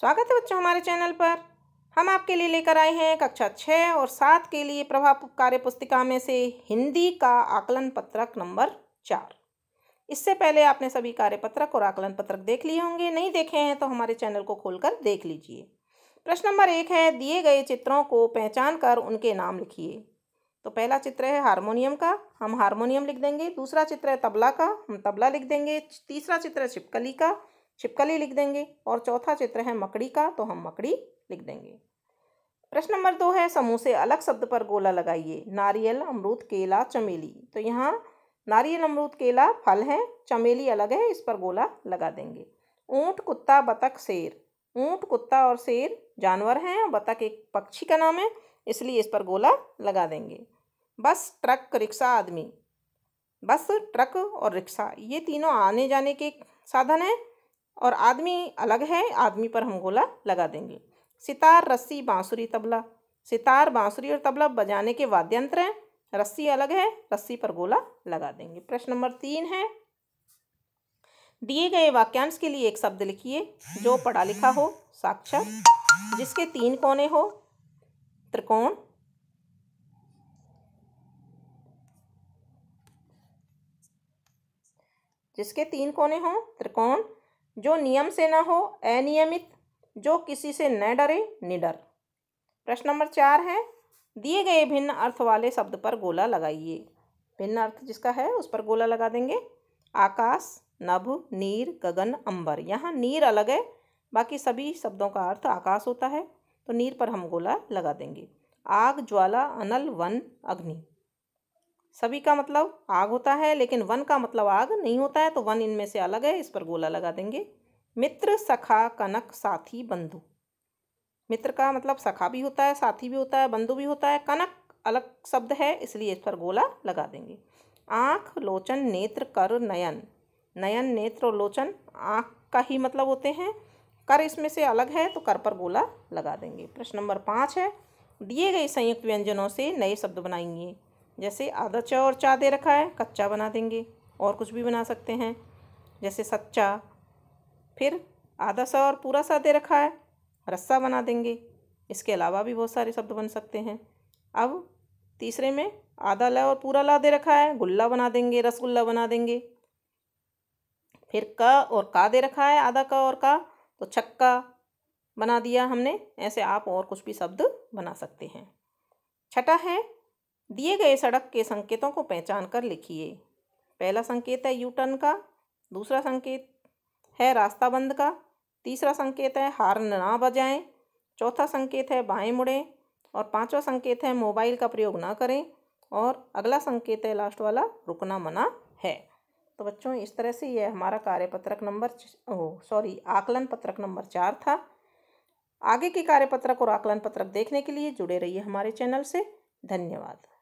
स्वागत है बच्चों हमारे चैनल पर हम आपके लिए लेकर आए हैं कक्षा छः और सात के लिए प्रभाव कार्य पुस्तिका में से हिंदी का आकलन पत्रक नंबर चार इससे पहले आपने सभी कार्य पत्रक और आकलन पत्रक देख लिए होंगे नहीं देखे हैं तो हमारे चैनल को खोलकर देख लीजिए प्रश्न नंबर एक है दिए गए चित्रों को पहचान कर उनके नाम लिखिए तो पहला चित्र है हारमोनियम का हम हारमोनियम लिख देंगे दूसरा चित्र है तबला का हम तबला लिख देंगे तीसरा चित्र है छिपकली का छिपकली लिख देंगे और चौथा चित्र है मकड़ी का तो हम मकड़ी लिख देंगे प्रश्न नंबर दो है समूह से अलग शब्द पर गोला लगाइए नारियल अमरूद केला चमेली तो यहाँ नारियल अमरूद केला फल है चमेली अलग है इस पर गोला लगा देंगे ऊँट कुत्ता बतख शेर ऊँट कुत्ता और शेर जानवर हैं और बतख एक पक्षी का नाम है इसलिए इस पर गोला लगा देंगे बस ट्रक रिक्शा आदमी बस ट्रक और रिक्शा ये तीनों आने जाने के साधन हैं और आदमी अलग है आदमी पर हम गोला लगा देंगे सितार रस्सी बांसुरी तबला सितार बांसुरी और तबला बजाने के वाद्यंत्र हैं रस्सी अलग है रस्सी पर गोला लगा देंगे प्रश्न नंबर तीन है दिए गए वाक्यांश के लिए एक शब्द लिखिए जो पढ़ा लिखा हो साक्षर जिसके तीन कोने हो त्रिकोण जिसके तीन कोने हो त्रिकोण जो नियम से ना हो अनियमित जो किसी से न डरे निडर प्रश्न नंबर चार है दिए गए भिन्न अर्थ वाले शब्द पर गोला लगाइए भिन्न अर्थ जिसका है उस पर गोला लगा देंगे आकाश नभ नीर गगन अंबर यहाँ नीर अलग है बाकी सभी शब्दों का अर्थ आकाश होता है तो नीर पर हम गोला लगा देंगे आग ज्वाला अनल वन अग्नि सभी का मतलब आग होता है लेकिन वन का मतलब आग नहीं होता है तो वन इनमें से अलग है इस पर गोला लगा देंगे मित्र सखा कनक साथी बंधु मित्र का मतलब सखा भी होता है साथी भी होता है बंधु भी होता है कनक अलग शब्द है इसलिए इस पर गोला लगा देंगे आँख लोचन नेत्र कर नयन नयन नेत्र और लोचन आँख का ही मतलब होते हैं कर इसमें से अलग है तो कर पर गोला लगा देंगे प्रश्न नंबर पाँच है दिए गए संयुक्त व्यंजनों से नए शब्द बनाएंगे जैसे आधा चा और चा दे रखा है कच्चा बना देंगे और कुछ भी बना सकते हैं जैसे सच्चा फिर आधा सा और पूरा सा दे रखा है रस्सा बना देंगे इसके अलावा भी बहुत सारे शब्द बन सकते हैं अब तीसरे में आधा ला और पूरा ला दे रखा है गुल्ला बना देंगे रसगुल्ला बना देंगे फिर क और का दे रखा है आधा का और का तो छक्का बना दिया हमने ऐसे आप और कुछ भी शब्द बना सकते हैं छठा है दिए गए सड़क के संकेतों को पहचान कर लिखिए पहला संकेत है यू टर्न का दूसरा संकेत है रास्ता बंद का तीसरा संकेत है हार्न ना बजाएं चौथा संकेत है बाएं मुड़ें और पांचवा संकेत है मोबाइल का प्रयोग ना करें और अगला संकेत है लास्ट वाला रुकना मना है तो बच्चों इस तरह से यह हमारा कार्यपत्रक नंबर ओ सॉरी आकलन पत्रक नंबर चार था आगे के कार्यपत्रक और आकलन पत्रक देखने के लिए जुड़े रहिए हमारे चैनल से धन्यवाद